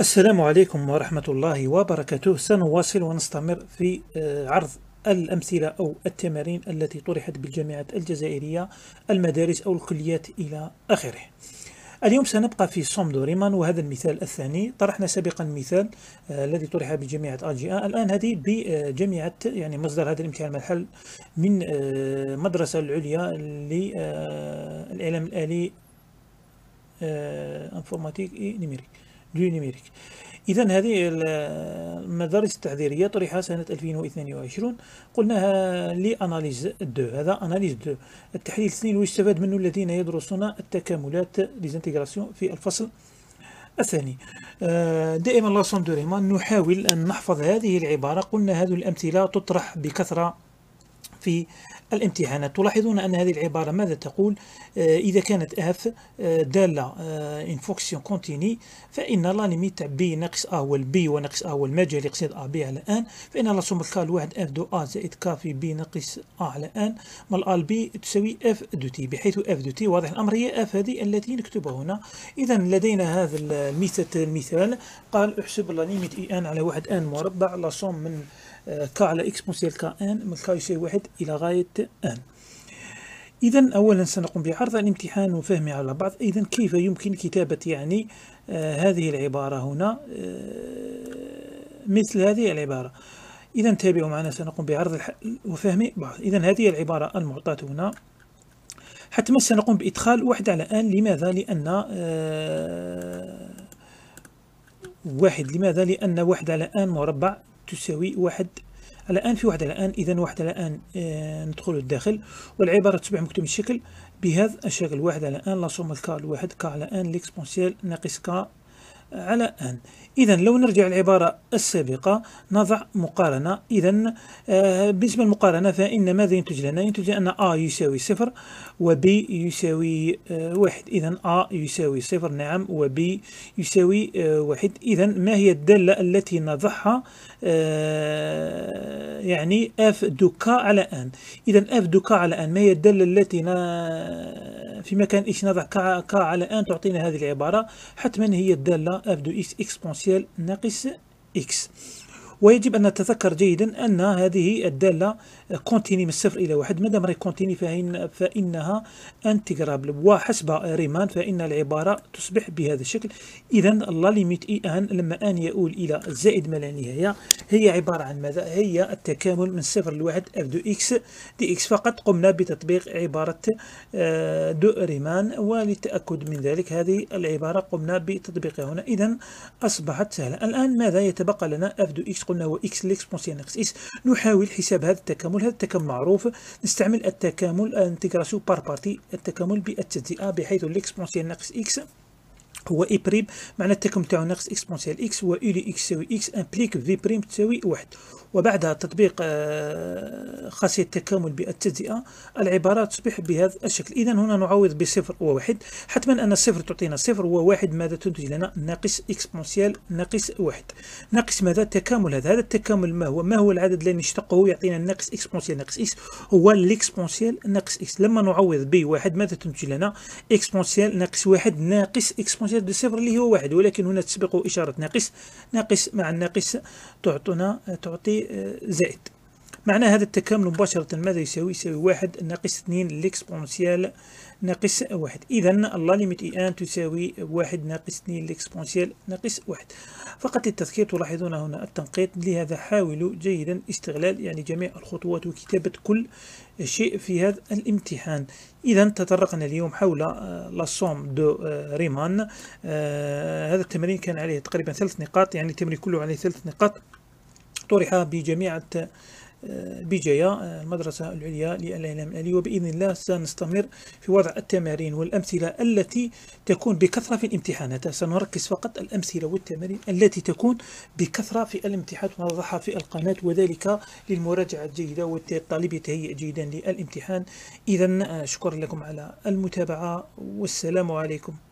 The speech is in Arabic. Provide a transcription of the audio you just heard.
السلام عليكم ورحمة الله وبركاته سنواصل ونستمر في آه، عرض الأمثلة أو التمارين التي طرحت بالجامعات الجزائرية المدارس أو الكليات إلى آخره اليوم سنبقى في دو ريمان وهذا المثال الثاني طرحنا سابقا مثال آه، الذي طرح بجامعة أرجيا الآن هذه بجامعة يعني مصدر هذا الامتحان المحل من آه، مدرسة العليا للإعلام الآلي انفورماتيك اي نيميريك نيميريك إذا هذه المدارس التحضيرية طرح سنة 2022 قلناها لي اناليز دو هذا أناليز دو التحليل السنين ويستفاد منه الذين يدرسون التكاملات ديزانتيغراسيون في الفصل الثاني آه، دائما لا سوندوريما نحاول أن نحفظ هذه العبارة قلنا هذه الأمثلة تطرح بكثرة في الامتحانات تلاحظون أن هذه العبارة ماذا تقول آه، إذا كانت اف آه، دالة ان فونكسيون كونتيني فإن لا ليميت تاع ناقص ا هو البي وناقص ا هو المجال يقصد ا بي على ان فإن لا سوم الكال واحد اف دو ا زائد ك في بي ناقص ا على ان مال ا بي تساوي اف دو تي بحيث اف دو تي واضح الأمر هي اف هذه التي نكتبها هنا إذا لدينا هذا المثال قال احسب لا ليميت اي ان على واحد ان مربع لا سوم من ك على إكس بونسيال ك ان من ك يساوي واحد إلى غاية ان إذا أولا سنقوم بعرض الامتحان وفهمه على بعض إذا كيف يمكن كتابة يعني آه، هذه العبارة هنا آه، مثل هذه العبارة إذا تابعوا معنا سنقوم بعرض الحل وفهم بعض إذا هذه العبارة المعطاة هنا حتما سنقوم بإدخال واحد على آن لماذا؟ لأن آه، واحد لماذا؟ لأن واحد على آن مربع تساوي واحد الآن في على الآن إذا واحد الآن آه ندخل الداخل والعبارة تتبع مكتوب الشكل بهذا الشكل واحد الآن لا سوم الكا الواحد كا الآن ليكسبونسيال ناقص كا على أن إذا لو نرجع العبارة السابقة نضع مقارنة إذا آه بالنسبة للمقارنة فإن ماذا ينتج لنا؟ ينتج أن A يساوي صفر و B يساوي آه واحد إذا A يساوي صفر نعم و B يساوي آه واحد إذا ما هي الدالة التي نضعها آه، يعني اف دو كا على أن إذا اف دو كا على أن ما هي الدالة التي في مكان إيش نضع كا على أن تعطينا هذه العبارة حتما هي الدالة f de x exponentielle narisse x. ويجب أن نتذكر جيدا أن هذه الدالة كونتيني من الصفر إلى واحد مادام راهي كونتيني فإن فإنها انتجرابل وحسب ريمان فإن العبارة تصبح بهذا الشكل إذا لا ليميت إي أن لما أن يؤول إلى زائد ما لا نهاية هي عبارة عن ماذا؟ هي التكامل من صفر لواحد اف دو اكس دي اكس فقط قمنا بتطبيق عبارة آه، دو ريمان وللتأكد من ذلك هذه العبارة قمنا بتطبيقها هنا إذا أصبحت سهلة الآن ماذا يتبقى لنا اف دو اكس قلنا هو اكس ليكسبونسيال يعني ناقص اكس نحاول حساب هذا التكامل هذا التكامل معروف نستعمل التكامل انتجراسيون بار بارتي التكامل بالتجزئه بحيث ليكسبونسيال يعني ناقص اكس هو اي بريم معنى التكم تاعو ناقص اكسبونسيال اكس هو اي لي اكس تساوي اكس امبليك في بريم تساوي واحد وبعدها تطبيق آه، خاصية التكامل بالتجزئة العبارة تصبح بهذا الشكل إذا هنا نعوض بصفر وواحد حتما أن الصفر تعطينا صفر وواحد ماذا تنتج لنا ناقص إكسبونسيال ناقص واحد ناقص ماذا التكامل هذا هذا التكامل ما هو ما هو العدد الذي نشتقه يعطينا ناقص إكسبونسيال ناقص إكس هو الإكسبونسيال ناقص إكس لما نعوض بواحد ماذا تنتج لنا إكسبونسيال ناقص واحد ناقص إكسبونسيال مجرد صفر اللي هو واحد ولكن هنا تسبق إشارة ناقص ناقص مع الناقص تعطنا تعطي آه، زائد معنى هذا التكامل مباشرة ماذا يساوي؟ يساوي واحد ناقص اثنين ليكسبونسيال ناقص واحد إذا الله ليميت إي أن تساوي واحد ناقص اثنين ليكسبونسيال ناقص واحد فقط للتذكير تلاحظون هنا التنقيط لهذا حاولوا جيدا استغلال يعني جميع الخطوات وكتابة كل شيء في هذا الامتحان إذا تطرقنا اليوم حول آه، لاسوم دو آه، ريمان آه، هذا التمرين كان عليه تقريبا ثلاث نقاط يعني التمرين كله عليه ثلاث نقاط طرح بجميع بجاية المدرسة آه، العليا للإعلام الآلي وبإذن الله سنستمر في وضع التمارين والأمثلة التي تكون بكثرة في الامتحانات سنركز فقط الأمثلة والتمارين التي تكون بكثرة في الامتحانات ونضعها في القناة وذلك للمراجعة الجيدة والطالب يتهيئ جيدا للامتحان إذا آه، شكرا لكم على المتابعة والسلام عليكم